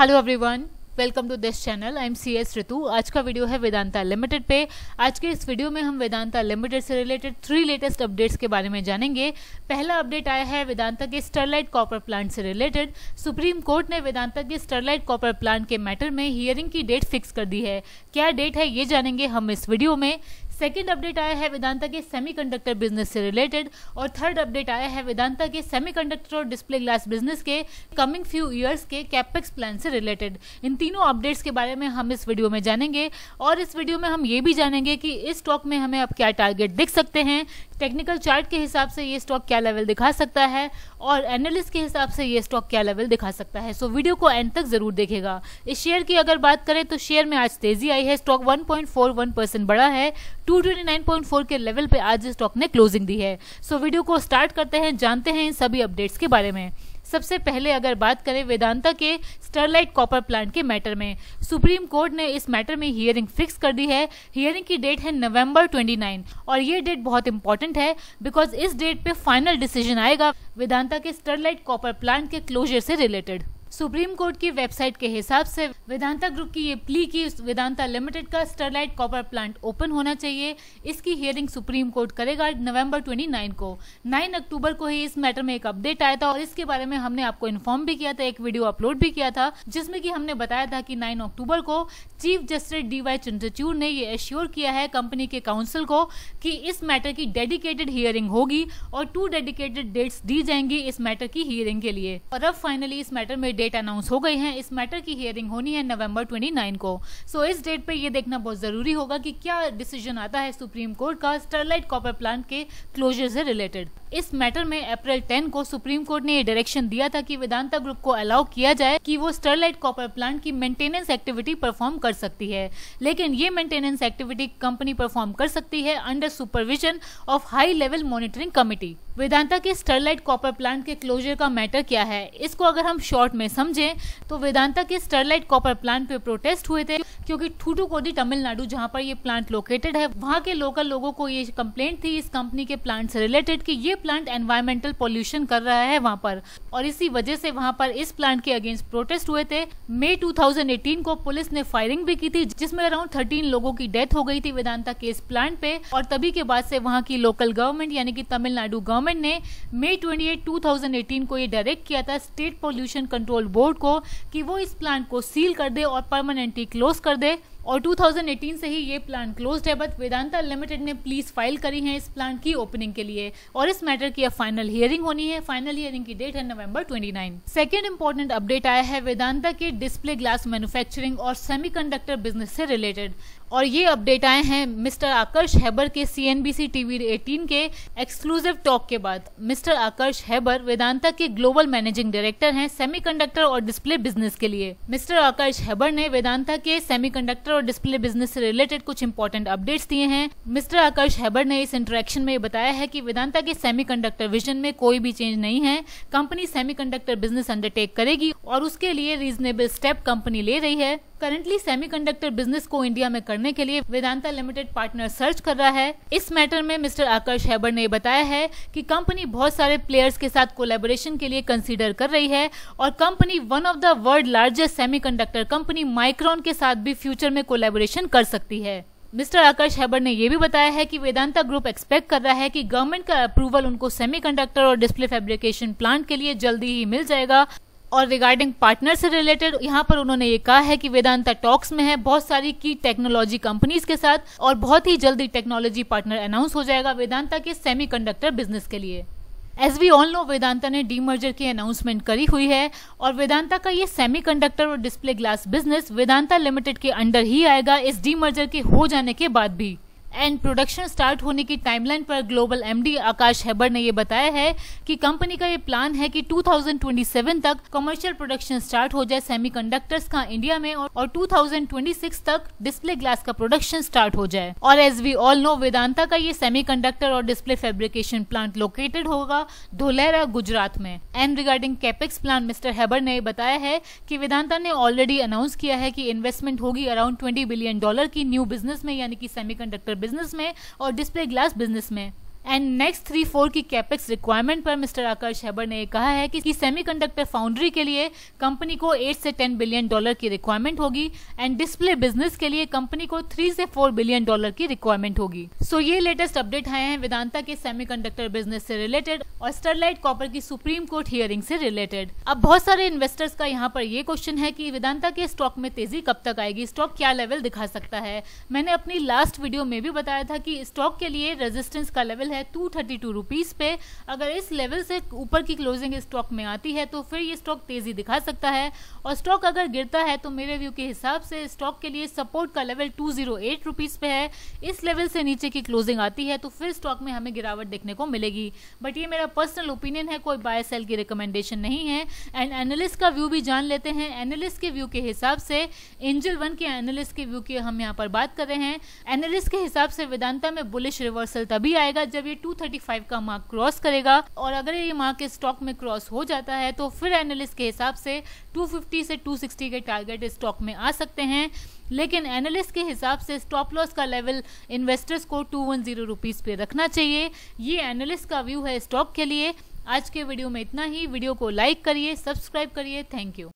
hello everyone welcome to this channel I am C S Ritu आज का video है Vedanta limited पे आज के इस वीडियो में हम वेदांता लिमिटेड से रिलेटेड थ्री लेटेस्ट अपडेट्स के बारे में जानेंगे पहला अपडेट आया है वेदांता के स्टरलाइट कॉपर प्लांट से रिलेटेड सुप्रीम कोर्ट ने वेदांता के स्टरलाइट कॉपर प्लांट के मैटर में हियरिंग की डेट फिक्स कर दी है क्या डेट है ये जानेंगे हम इस वीडियो में सेकेंड अपडेट आया है वेदांता के सेमीकंडक्टर बिजनेस से रिलेटेड और थर्ड अपडेट आया है वेदांता के सेमीकंडक्टर और डिस्प्ले ग्लास बिजनेस के कमिंग फ्यू ईयर्स के कैपेक्स प्लान से रिलेटेड इन तीनों अपडेट्स के बारे में हम इस वीडियो में जानेंगे और इस वीडियो में हम ये भी जानेंगे कि इस स्टॉक में हमें आप क्या टारगेट दिख सकते हैं टेक्निकल चार्ट के हिसाब से ये स्टॉक क्या लेवल दिखा सकता है और एनालिस्ट के हिसाब से ये स्टॉक क्या लेवल दिखा सकता है सो so, वीडियो को एंड तक जरूर देखेगा इस शेयर की अगर बात करें तो शेयर में आज तेजी आई है स्टॉक 1.41 परसेंट बढ़ा है 229.4 के लेवल पे आज स्टॉक ने क्लोजिंग दी है सो so, वीडियो को स्टार्ट करते हैं जानते हैं इन सभी अपडेट्स के बारे में सबसे पहले अगर बात करें वेदांता के स्टरलाइट कॉपर प्लांट के मैटर में सुप्रीम कोर्ट ने इस मैटर में हियरिंग फिक्स कर दी है हियरिंग की डेट है नवंबर 29 और ये डेट बहुत इंपॉर्टेंट है बिकॉज इस डेट पे फाइनल डिसीजन आएगा वेदांता के स्टरलाइट कॉपर प्लांट के क्लोजर से रिलेटेड सुप्रीम कोर्ट की वेबसाइट के हिसाब से वेदांता ग्रुप की ये प्ली की वेदांता लिमिटेड का स्टरलाइट कॉपर प्लांट ओपन होना चाहिए इसकी हियरिंग सुप्रीम कोर्ट करेगा नवंबर 29 को 9 अक्टूबर को ही इस मैटर में एक अपडेट आया था और इसके बारे में हमने आपको इन्फॉर्म भी किया था एक वीडियो अपलोड भी किया था जिसमें की हमने बताया था की नाइन अक्टूबर को chief justice D Y Chandrachud ने ये एश्योर किया है कंपनी के काउंसिल को की इस मैटर की डेडिकेटेड हियरिंग होगी और टू डेडिकेटेड डेट्स दी जाएंगी इस मैटर की हियरिंग के लिए और अब फाइनली इस मैटर में डेट अनाउंस हो गई है इस मैटर की हियरिंग होनी है नवंबर 29 को सो so, इस डेट पे ये देखना बहुत ज़रूरी होगा कि क्या डिसीजन आता है सुप्रीम कोर्ट का स्टरलाइट कॉपर प्लांट के क्लोजर से रिलेटेड इस मैटर में अप्रैल 10 को सुप्रीम कोर्ट ने ये डायरेक्शन दिया था कि वेदांता ग्रुप को अलाउ किया जाए कि वो स्टरलाइट कॉपर प्लांट की मेंटेनेंस एक्टिविटी परफॉर्म कर सकती है लेकिन ये मेंटेनेंस एक्टिविटी कंपनी परफॉर्म कर सकती है under supervision of high level monitoring committee Vedanta के स्टरलाइट कॉपर प्लांट के क्लोजर का मैटर क्या है इसको अगर हम शॉर्ट में समझें तो वेदांता के स्टरलाइट कॉपर प्लांट पे प्रोटेस्ट हुए थे क्योंकि ठूठूकोडी तमिलनाडु जहां पर ये प्लांट लोकेटेड है वहां के लोकल लोगों को ये कंप्लेंट थी इस कंपनी के प्लांट से रिलेटेड कि ये प्लांट एनवायरमेंटल पॉल्यूशन कर रहा है वहां पर और इसी वजह से वहां पर इस प्लांट के अगेंस्ट प्रोटेस्ट हुए थे मई टू को पुलिस ने फायरिंग भी की थी जिसमें अराउंड थर्टीन लोगों की डेथ हो गई थी वेदांता के इस प्लांट पे और तभी के बाद से वहां की लोकल गवर्नमेंट यानी कि तमिलनाडु गवर्नमेंट ने मई ट्वेंटी एट को ये डायरेक्ट किया था स्टेट पॉल्यूशन कंट्रोल बोर्ड को कि वो इस प्लांट को सील कर दे और परमानेंटली क्लोज कर दे और 2018 से ही ये प्लांट क्लोज है बट वेदांता लिमिटेड ने प्लीज फाइल करी है इस प्लांट की ओपनिंग के लिए और इस मैटर की अब फाइनल हियरिंग होनी है फाइनल हियरिंग की डेट है नवंबर 29 सेकेंड इंपॉर्टेंट अपडेट आया है वेदांता के डिस्प्ले ग्लास मैन्युफैक्चरिंग और सेमीकंडक्टर बिजनेस से रिलेटेड और ये अपडेट आए हैं मिस्टर आकर्ष हैबर के C N B C TV eighteen के एक्सक्लूसिव टॉक के बाद मिस्टर आकर्ष हैबर वेदांता के ग्लोबल मैनेजिंग डायरेक्टर हैं सेमीकंडक्टर और डिस्प्ले बिजनेस के लिए मिस्टर आकर्ष हैबर ने वेदांता के सेमीकंडक्टर प्रोजेक्टर और डिस्प्ले बिजनेस से रिलेटेड कुछ इंपॉर्टेंट अपडेट्स दिए हैं मिस्टर आकर्ष हैबर ने इस इंटरेक्शन में बताया है कि वेदांता के सेमीकंडक्टर विजन में कोई भी चेंज नहीं है कंपनी सेमीकंडक्टर बिजनेस अंडरटेक करेगी और उसके लिए रीजनेबल स्टेप कंपनी ले रही है करंटली सेमीकंडक्टर बिजनेस को इंडिया में करने के लिए वेदांता लिमिटेड पार्टनर सर्च कर रहा है इस मैटर में मिस्टर आकर्ष हैबर ने बताया है कि कंपनी बहुत सारे प्लेयर्स के साथ कोलेबोरेशन के लिए कंसीडर कर रही है और company one of the world largest semiconductor company Micron के साथ भी फ्यूचर में कोलेबोरेशन कर सकती है मिस्टर आकर्ष हैबर ने यह भी बताया है कि वेदांता ग्रुप एक्सपेक्ट कर रहा है कि गवर्नमेंट का अप्रूवल उनको सेमीकंडक्टर और डिस्प्ले फैब्रिकेशन प्लांट के लिए जल्दी ही मिल जाएगा और रिगार्डिंग पार्टनर से रिलेटेड यहाँ पर उन्होंने ये कहा है कि वेदांता टॉक्स में है बहुत सारी की टेक्नोलॉजी कंपनीज के साथ और बहुत ही जल्दी टेक्नोलॉजी पार्टनर अनाउंस हो जाएगा वेदांता के सेमीकंडक्टर बिजनेस के लिए as we all know Vedanta ने डी मर्जर की अनाउंसमेंट करी हुई है और वेदांता का ये सेमीकंडक्टर और display glass business Vedanta limited के अंडर ही आएगा इस डी मर्जर के हो जाने के बाद भी एंड प्रोडक्शन स्टार्ट होने की टाइमलाइन पर ग्लोबल एमडी आकाश हैबर ने यह बताया है कि कंपनी का ये प्लान है कि 2027 तक कमर्शियल प्रोडक्शन स्टार्ट हो जाए सेमीकंडक्टर्स का इंडिया में और 2026 तक डिस्प्ले ग्लास का प्रोडक्शन स्टार्ट हो जाए और as we all know Vedanta का ये सेमीकंडक्टर और डिस्प्ले फेब्रिकेशन प्लांट लोकेटेड होगा धोलेरा गुजरात में and regarding capex plan mister Hebbar ने बताया है कि वेदांता ने ऑलरेडी अनाउंस किया है कि इन्वेस्टमेंट होगी अराउंड ट्वेंटी बिलियन डॉलर की न्यू बिजनेस में यानी कि सेमीकंडक्टर बिजनेस में और डिस्प्ले ग्लास बिजनेस में एंड नेक्स्ट थ्री फोर की कैपेक्स रिक्वायरमेंट पर मिस्टर आकाश हैबर ने कहा है कि सेमीकंडक्टर फाउंड्री के लिए कंपनी को 8 से 10 बिलियन डॉलर की रिक्वायरमेंट होगी एंड डिस्प्ले बिजनेस के लिए कंपनी को 3 से 4 बिलियन डॉलर की रिक्वायरमेंट होगी सो so, ये लेटेस्ट अपडेट आए हैं वेदांता के सेमीकंडक्टर बिजनेस से रिलेटेड और स्टरलाइट कॉपर की सुप्रीम कोर्ट हियरिंग से रिलेटेड अब बहुत सारे इन्वेस्टर्स का यहाँ पर ये क्वेश्चन है की वेदांता के स्टॉक में तेजी कब तक आएगी स्टॉक क्या लेवल दिखा सकता है मैंने अपनी लास्ट वीडियो में भी बताया था की स्टॉक के लिए रेजिस्टेंस का लेवल लेवल है टू थर्टी टू रुपीज़ पे अगर इस लेवल से ऊपर की क्लोजिंग स्टॉक में आती है तो फिर ये स्टॉक तेज़ी दिखा सकता है और स्टॉक अगर गिरता है तो मेरे व्यू के हिसाब से स्टॉक के लिए सपोर्ट का level two zero eight rupees पे है इस लेवल से नीचे की क्लोजिंग आती है तो फिर स्टॉक में हमें गिरावट देखने को मिलेगी बट ये मेरा पर्सनल ओपिनियन है कोई बाय सेल की रिकमेंडेशन नहीं है एंड एनालिस्ट का व्यू भी जान लेते हैं एनालिस्ट के व्यू के हिसाब से एंजल वन के एनालिस्ट के व्यू की हम यहाँ पर बात कर रहे हैं एनालिस्ट के हिसाब से वेदांता में बुलिश रिवर्सल तभी आएगा जब जब ये 235 का मार्क क्रॉस करेगा और अगर ये मार्क स्टॉक में क्रॉस हो जाता है तो फिर एनालिस्ट के हिसाब से 250 से 260 के टारगेट स्टॉक में आ सकते हैं लेकिन एनालिस्ट के हिसाब से स्टॉप लॉस का लेवल इन्वेस्टर्स को टू वन पे रखना चाहिए ये एनालिस्ट का व्यू है स्टॉक के लिए आज के वीडियो में इतना ही वीडियो को लाइक करिए सब्सक्राइब करिए थैंक यू